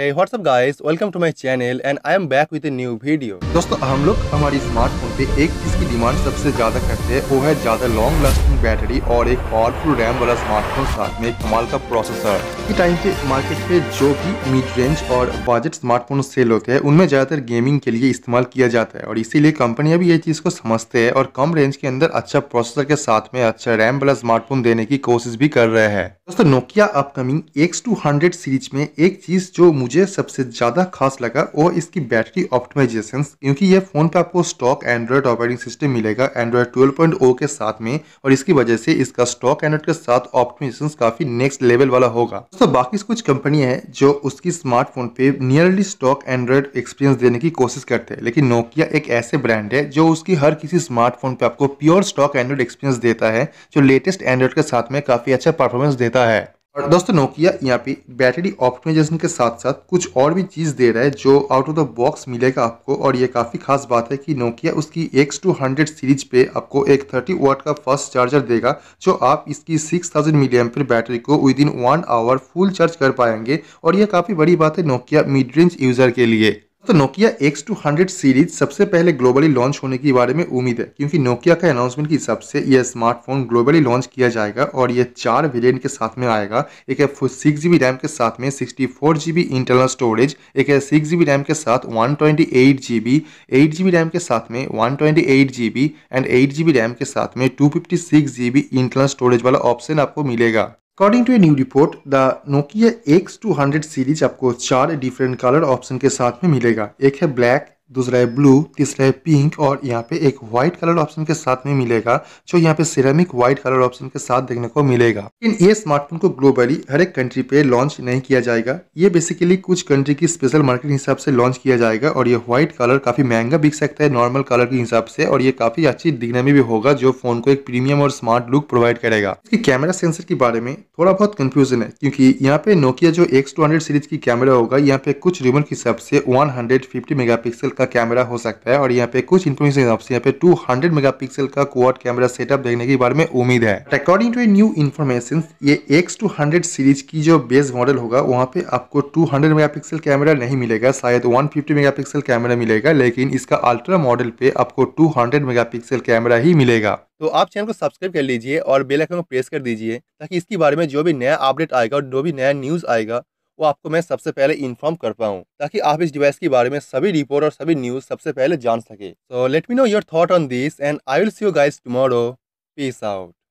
Hey, what's up guys? Welcome to my channel and I am back with a new video. दोस्तों हम लोग हमारी smartphone पे एक चीज की डिमांड सबसे ज्यादा करते हैं वो है ज्यादा लॉन्ग लास्टिंग बैटरी और एक पावरफुल रैम वाला स्मार्टफोन साथ में कमाल का प्रोसेसर के टाइम पे मार्केट पे जो भी मिड रेंज और बजट स्मार्टफोन सेल होते हैं उनमें ज्यादातर गेमिंग के लिए इस्तेमाल किया जाता है और इसीलिए कंपनियां भी ये चीज को समझते हैं और कम रेंज के अंदर अच्छा प्रोसेसर के साथ में अच्छा रैम वाला स्मार्टफोन देने की कोशिश भी कर रहे हैं दोस्तों नोकिया अपकमिंग एक्स सीरीज में एक चीज जो मुझे सबसे ज़्यादा खास लगा वो इसकी बैटरी ऑप्टिमाइजेशन क्योंकि ये फ़ोन पे आपको स्टॉक एंड्रॉयड ऑपरेटिंग सिस्टम मिलेगा एंड्रॉयड 12.0 के साथ में और इसकी वजह से इसका स्टॉक एंड्रॉयड के साथ ऑप्टिमाइजेशन काफ़ी नेक्स्ट लेवल वाला होगा दोस्तों बाकी कुछ कंपनियां हैं जो उसकी स्मार्टफोन पे नियरली स्टॉक एंड्रॉयड एक्सपीरियंस देने की कोशिश करते हैं लेकिन नोकिया एक ऐसे ब्रांड है जो उसकी हर किसी स्मार्टफोन पे आपको प्योर स्टॉक एंड्रॉयड एक्सपीरियंस देता है जो लेटेस्ट एंड्रॉयड के साथ में काफ़ी अच्छा परफॉर्मेंस देता है और दोस्तों नोकिया यहाँ पे बैटरी ऑप्टिमाइजेशन के साथ साथ कुछ और भी चीज़ दे रहा है जो आउट ऑफ द बॉक्स मिलेगा आपको और ये काफ़ी खास बात है कि नोकिया उसकी एक्स टू हंड्रेड सीरीज पे आपको एक थर्टी वाट का फर्स्ट चार्जर देगा जो आप इसकी सिक्स थाउजेंड मिली बैटरी को within one hour full charge कर पाएंगे और यह काफ़ी बड़ी बात है नोकिया मिड रेंज यूज़र के लिए तो Nokia X two hundred series सबसे पहले ग्लोबली लॉन्च होने के बारे में उम्मीद है क्योंकि नोकिया के अनाउंसमेंट के हिसाब से यह स्मार्टफोन ग्लोबली लॉन्च किया जाएगा और यह चार वेरिएंट के साथ में आएगा एक है सिक्स जीबी रैम के साथ में sixty four GB internal storage एक है सिक्स जीबी रैम के साथ one twenty eight GB eight RAM के साथ में one twenty eight and eight RAM के साथ में two fifty six internal storage वाला ऑप्शन आपको मिलेगा according to a new report the Nokia X two hundred series आपको चार डिफरेंट कलर ऑप्शन के साथ में मिलेगा एक है ब्लैक दूसरा है ब्लू तीसरा है पिंक और यहाँ पे एक व्हाइट कलर ऑप्शन के साथ में मिलेगा जो यहाँ पे सिरेमिक व्हाइट कलर ऑप्शन के साथ देखने को मिलेगा लेकिन ये स्मार्टफोन को ग्लोबली हर एक कंट्री पे लॉन्च नहीं किया जाएगा ये बेसिकली कुछ कंट्री की स्पेशल मार्केट हिसाब से लॉन्च किया जाएगा और ये व्हाइट कलर काफी महंगा बिक सकता है नॉर्मल कलर के हिसाब से और ये काफी अच्छी दिखने में भी होगा जो फोन को एक प्रीमियम और स्मार्ट लुक प्रोवाइड करेगा इसके कैमरा सेंसर के बारे में थोड़ा बहुत कंफ्यूजन है क्योंकि यहाँ पे नोकिया जो एक्स सीरीज की कैमरा होगा यहाँ पे कुछ रिमोट के हिसाब से वन हंड्रेड का कैमरा हो सकता है और यहाँ पे कुछ इन्फॉर्मेशन आपसे यहाँ पे 200 पिक्सल का क्वार कैमरा सेटअप देखने के बारे में उम्मीद है अकॉर्डिंग टू न्यू इन्फॉर्मेशन ये एक्स टू हंड्रेड सीरीज की जो बेस मॉडल होगा वहाँ पे आपको two hundred mega pixel camera नहीं मिलेगा शायद one fifty mega pixel camera मिलेगा लेकिन इसका अल्ट्रा मॉडल पे आपको two hundred mega pixel camera ही मिलेगा तो आप चैनल को सब्सक्राइब कर लीजिए और बेल आइकन को प्रेस कर दीजिए ताकि इसके बारे में जो भी नया अपडेट आएगा और जो भी नया न्यूज़ आएगा वो आपको मैं सबसे पहले इन्फॉर्म कर पाऊँ ताकि आप इस डिवाइस के बारे में सभी रिपोर्ट और सभी न्यूज़ सबसे पहले जान सके so let me know your thought on this and I will see you guys tomorrow peace out